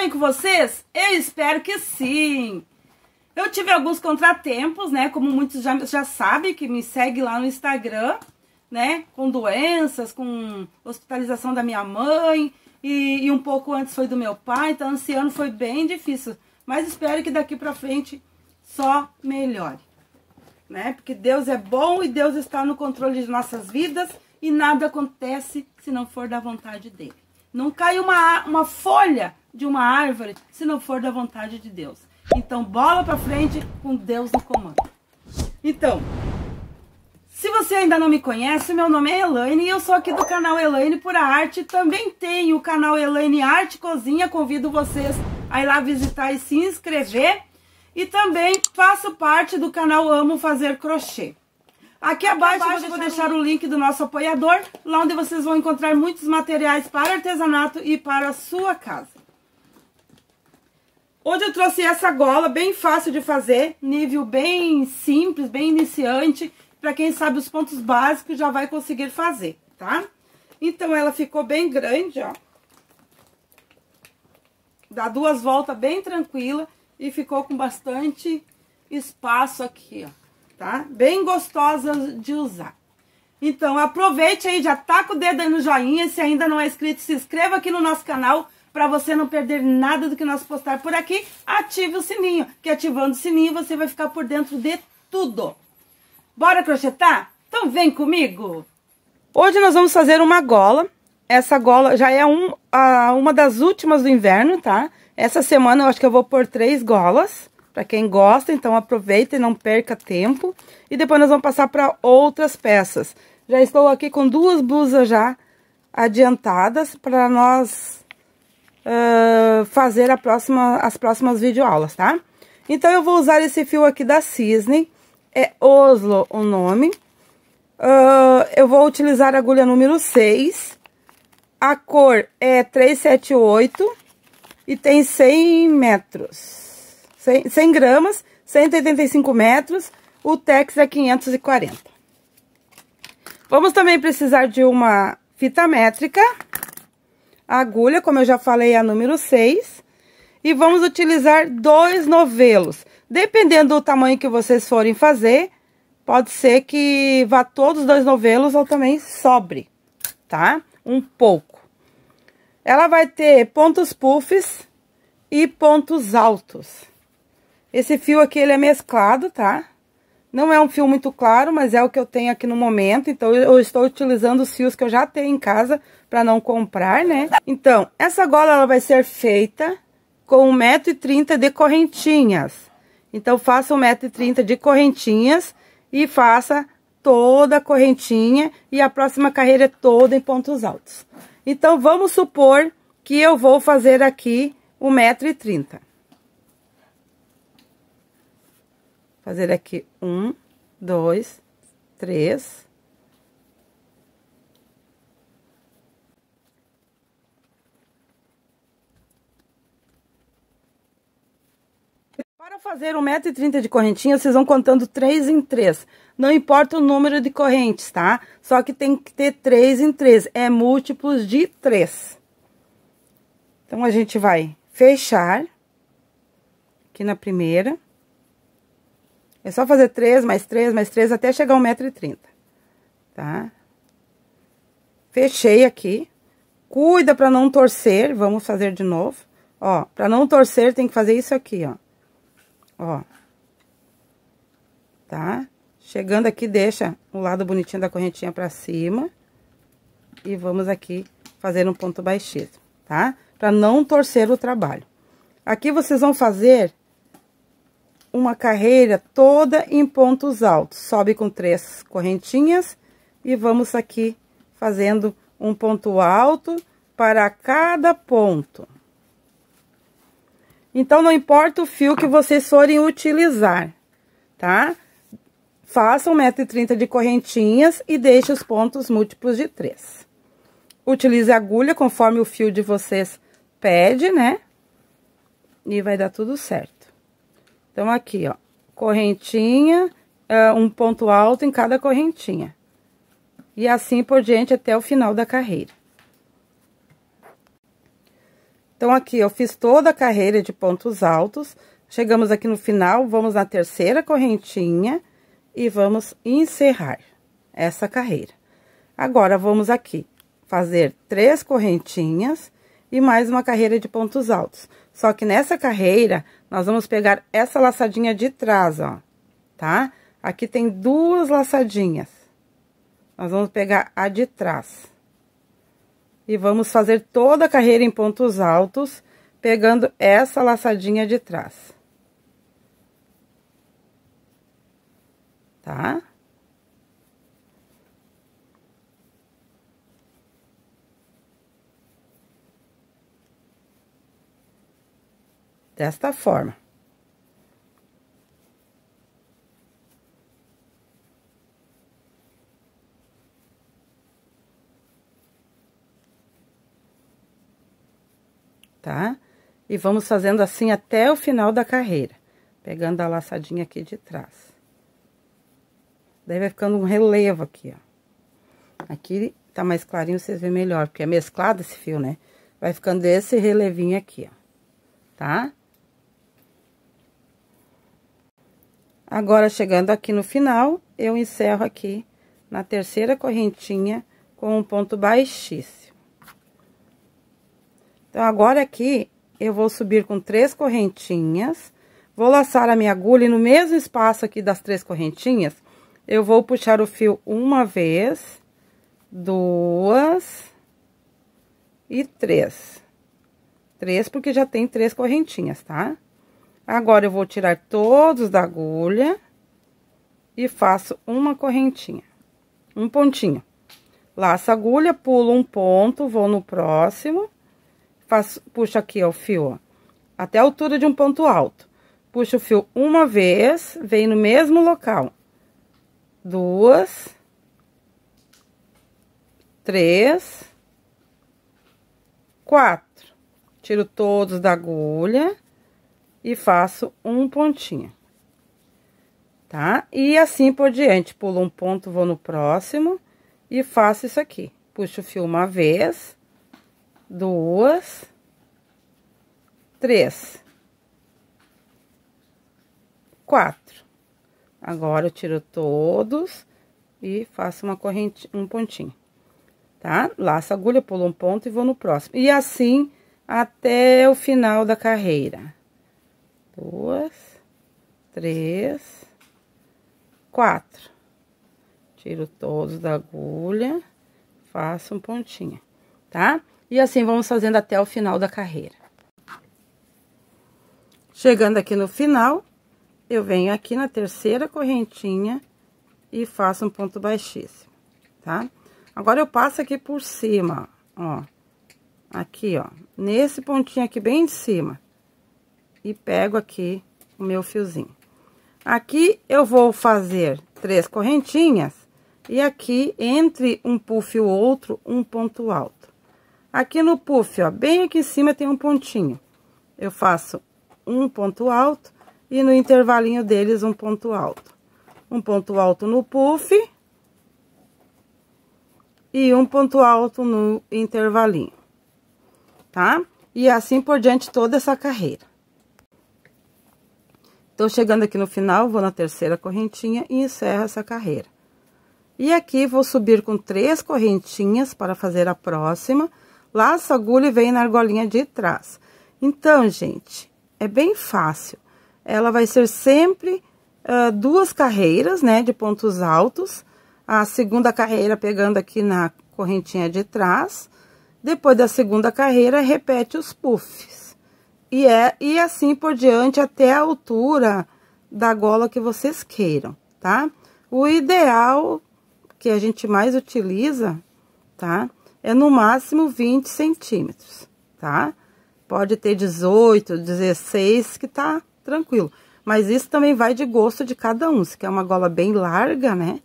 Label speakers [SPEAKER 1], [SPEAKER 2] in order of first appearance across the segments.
[SPEAKER 1] bem com vocês? Eu espero que sim! Eu tive alguns contratempos, né? Como muitos já, já sabem, que me segue lá no Instagram, né? Com doenças, com hospitalização da minha mãe, e, e, um pouco antes foi do meu pai, então esse ano foi bem difícil. Mas espero que daqui pra frente só melhore, né? Porque Deus é bom e Deus está no controle de nossas vidas e nada acontece se não for da vontade dele. Não cai uma, uma folha de uma árvore se não for da vontade de Deus. Então, bola para frente com Deus no comando. Então, se você ainda não me conhece, meu nome é Elaine e eu sou aqui do canal Elaine Pura Arte. Também tem o canal Elaine Arte Cozinha. Convido vocês a ir lá visitar e se inscrever. E também faço parte do canal Amo Fazer Crochê. Aqui abaixo, abaixo eu vou deixar, deixar o link do nosso apoiador, lá onde vocês vão encontrar muitos materiais para artesanato e para a sua casa. Hoje eu trouxe essa gola, bem fácil de fazer, nível bem simples, bem iniciante. para quem sabe os pontos básicos já vai conseguir fazer, tá? Então, ela ficou bem grande, ó. Dá duas voltas bem tranquila e ficou com bastante espaço aqui, ó. Tá? Bem gostosa de usar. Então, aproveite aí, já taca tá o dedo aí no joinha. Se ainda não é inscrito, se inscreva aqui no nosso canal para você não perder nada do que nós postar por aqui, ative o sininho, que ativando o sininho você vai ficar por dentro de tudo. Bora crochetar? Então vem comigo! Hoje nós vamos fazer uma gola. Essa gola já é um, a, uma das últimas do inverno, tá? Essa semana eu acho que eu vou pôr três golas. Para quem gosta, então aproveita e não perca tempo. E depois nós vamos passar para outras peças. Já estou aqui com duas blusas já adiantadas para nós ah, fazer próxima, as próximas videoaulas, tá? Então, eu vou usar esse fio aqui da Cisne, é Oslo o nome. Uh, eu vou utilizar a agulha número 6, a cor é 378 e tem 100 metros, 100, 100 gramas, 185 metros, o Tex é 540. Vamos também precisar de uma fita métrica a agulha, como eu já falei, é a número 6. E vamos utilizar dois novelos. Dependendo do tamanho que vocês forem fazer, pode ser que vá todos os dois novelos ou também sobre, tá? Um pouco. Ela vai ter pontos puffs e pontos altos. Esse fio aqui, ele é mesclado, tá? Não é um fio muito claro, mas é o que eu tenho aqui no momento, então eu estou utilizando os fios que eu já tenho em casa para não comprar, né? Então, essa gola ela vai ser feita com 1,30m de correntinhas. Então, faça 1,30m de correntinhas e faça toda a correntinha e a próxima carreira é toda em pontos altos. Então, vamos supor que eu vou fazer aqui 1,30m. Fazer aqui um, dois, três. Para fazer 1,30m de correntinha, vocês vão contando 3 em 3. Não importa o número de correntes, tá? Só que tem que ter 3 em 3, é múltiplos de 3. Então, a gente vai fechar aqui na primeira. É só fazer três, mais três, mais três, até chegar um metro e trinta, tá? Fechei aqui. Cuida pra não torcer, vamos fazer de novo. Ó, pra não torcer, tem que fazer isso aqui, ó. Ó. Tá? Chegando aqui, deixa o lado bonitinho da correntinha pra cima. E vamos aqui fazer um ponto baixíssimo, tá? Pra não torcer o trabalho. Aqui vocês vão fazer uma carreira toda em pontos altos. Sobe com três correntinhas e vamos aqui fazendo um ponto alto para cada ponto. Então, não importa o fio que vocês forem utilizar, tá? Faça 1,30m de correntinhas e deixe os pontos múltiplos de 3. Utilize a agulha conforme o fio de vocês pede, né? E vai dar tudo certo. Então, aqui, ó, correntinha, eh, um ponto alto em cada correntinha. E assim por diante até o final da carreira. Então, aqui eu fiz toda a carreira de pontos altos. Chegamos aqui no final, vamos na terceira correntinha e vamos encerrar essa carreira. Agora, vamos aqui fazer três correntinhas e mais uma carreira de pontos altos. Só que nessa carreira, nós vamos pegar essa laçadinha de trás, ó, tá? Aqui tem duas laçadinhas. Nós vamos pegar a de trás. E vamos fazer toda a carreira em pontos altos, pegando essa laçadinha de trás. Tá? desta forma. Tá? E vamos fazendo assim até o final da carreira, pegando a laçadinha aqui de trás. Daí vai ficando um relevo aqui, ó. Aqui tá mais clarinho, vocês veem melhor, porque é mesclado esse fio, né? Vai ficando esse relevinho aqui, ó. Tá? Agora, chegando aqui no final, eu encerro aqui na terceira correntinha com um ponto baixíssimo. Então, agora aqui, eu vou subir com três correntinhas, vou laçar a minha agulha e no mesmo espaço aqui das três correntinhas, eu vou puxar o fio uma vez, duas e três. Três, porque já tem três correntinhas, tá? Tá? Agora, eu vou tirar todos da agulha e faço uma correntinha, um pontinho. Laço a agulha, pulo um ponto, vou no próximo, faço, puxo aqui, ó, o fio, ó, até a altura de um ponto alto. Puxo o fio uma vez, vem no mesmo local. Duas. Três. Quatro. Tiro todos da agulha e faço um pontinho, tá? E assim por diante, pulo um ponto, vou no próximo e faço isso aqui. Puxo o fio uma vez, duas, três, quatro. Agora, eu tiro todos e faço uma corrente, um pontinho, tá? Laço a agulha, pulo um ponto e vou no próximo. E assim até o final da carreira duas, três, quatro. Tiro todos da agulha, faço um pontinho, tá? E assim vamos fazendo até o final da carreira. Chegando aqui no final, eu venho aqui na terceira correntinha e faço um ponto baixíssimo, tá? Agora, eu passo aqui por cima, ó, aqui, ó, nesse pontinho aqui bem de cima, e pego aqui o meu fiozinho. Aqui eu vou fazer três correntinhas e aqui entre um puff e o outro um ponto alto. Aqui no puff, ó, bem aqui em cima tem um pontinho. Eu faço um ponto alto e no intervalinho deles um ponto alto. Um ponto alto no puff e um ponto alto no intervalinho, tá? E assim por diante toda essa carreira. Então, chegando aqui no final, vou na terceira correntinha e encerro essa carreira. E aqui, vou subir com três correntinhas para fazer a próxima. Laço, agulha e vem na argolinha de trás. Então, gente, é bem fácil. Ela vai ser sempre uh, duas carreiras, né, de pontos altos. A segunda carreira pegando aqui na correntinha de trás. Depois da segunda carreira, repete os puffs. E, é, e assim por diante até a altura da gola que vocês queiram, tá? O ideal que a gente mais utiliza, tá? É no máximo 20 centímetros, tá? Pode ter 18, 16, que tá tranquilo. Mas isso também vai de gosto de cada um. Se quer uma gola bem larga, né?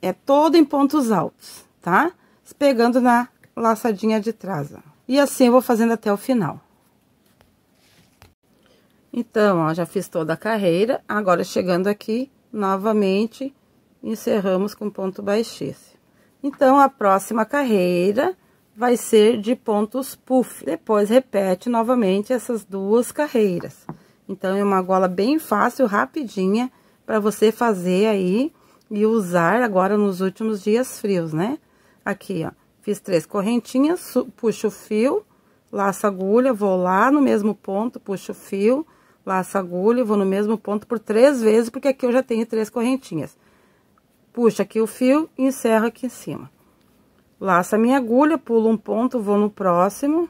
[SPEAKER 1] É todo em pontos altos, tá? Pegando na laçadinha de trás, ó. E assim eu vou fazendo até o final. Então, ó, já fiz toda a carreira, agora chegando aqui, novamente, encerramos com ponto baixíssimo. Então, a próxima carreira vai ser de pontos puff. Depois, repete novamente essas duas carreiras. Então, é uma gola bem fácil, rapidinha, para você fazer aí e usar agora nos últimos dias frios, né? Aqui, ó, fiz três correntinhas, puxo o fio, laço a agulha, vou lá no mesmo ponto, puxo o fio laço agulha e vou no mesmo ponto por três vezes, porque aqui eu já tenho três correntinhas. Puxa aqui o fio e encerro aqui em cima. Laço a minha agulha, pulo um ponto, vou no próximo.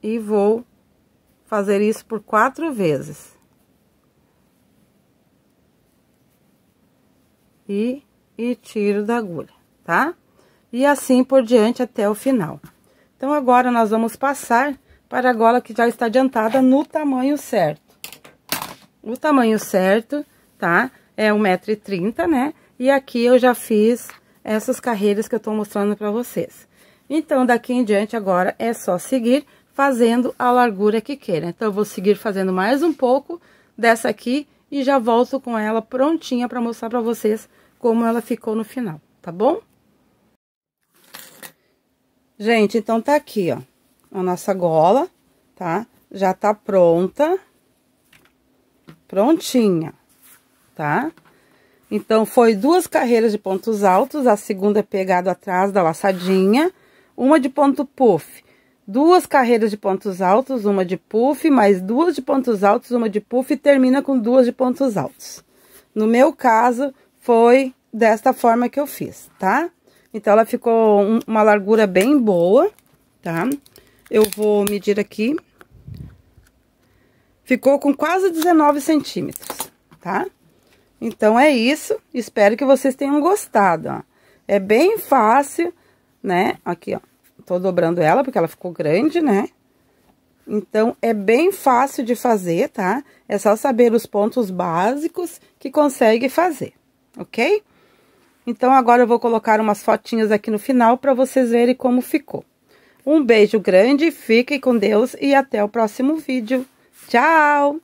[SPEAKER 1] E vou fazer isso por quatro vezes. E, e tiro da agulha, tá? E assim por diante até o final. Então, agora, nós vamos passar para a gola que já está adiantada no tamanho certo. O tamanho certo, tá? É 1,30m, né? E aqui eu já fiz essas carreiras que eu tô mostrando para vocês. Então, daqui em diante, agora, é só seguir fazendo a largura que queira. Então, eu vou seguir fazendo mais um pouco dessa aqui e já volto com ela prontinha para mostrar para vocês como ela ficou no final, tá bom? Gente, então tá aqui, ó a nossa gola, tá? Já tá pronta, prontinha, tá? Então, foi duas carreiras de pontos altos, a segunda é pegado atrás da laçadinha, uma de ponto puff, duas carreiras de pontos altos, uma de puff, mais duas de pontos altos, uma de puff, e termina com duas de pontos altos. No meu caso, foi desta forma que eu fiz, tá? Então, ela ficou um, uma largura bem boa, tá? Eu vou medir aqui. Ficou com quase 19 centímetros, tá? Então, é isso. Espero que vocês tenham gostado, ó. É bem fácil, né? Aqui, ó. Tô dobrando ela porque ela ficou grande, né? Então, é bem fácil de fazer, tá? É só saber os pontos básicos que consegue fazer, ok? Então, agora eu vou colocar umas fotinhas aqui no final para vocês verem como ficou. Um beijo grande, fique com Deus e até o próximo vídeo. Tchau!